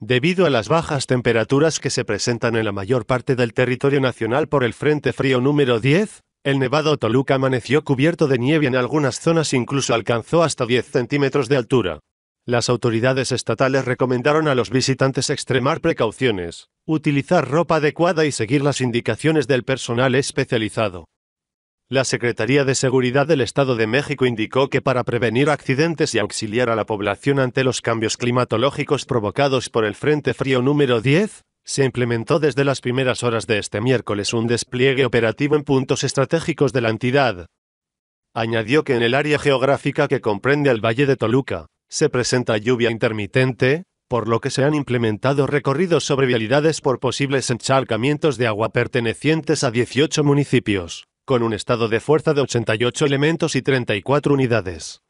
Debido a las bajas temperaturas que se presentan en la mayor parte del territorio nacional por el Frente Frío número 10, el nevado Toluca amaneció cubierto de nieve en algunas zonas e incluso alcanzó hasta 10 centímetros de altura. Las autoridades estatales recomendaron a los visitantes extremar precauciones, utilizar ropa adecuada y seguir las indicaciones del personal especializado. La Secretaría de Seguridad del Estado de México indicó que para prevenir accidentes y auxiliar a la población ante los cambios climatológicos provocados por el Frente Frío número 10, se implementó desde las primeras horas de este miércoles un despliegue operativo en puntos estratégicos de la entidad. Añadió que en el área geográfica que comprende el Valle de Toluca, se presenta lluvia intermitente, por lo que se han implementado recorridos sobre vialidades por posibles encharcamientos de agua pertenecientes a 18 municipios con un estado de fuerza de 88 elementos y 34 unidades.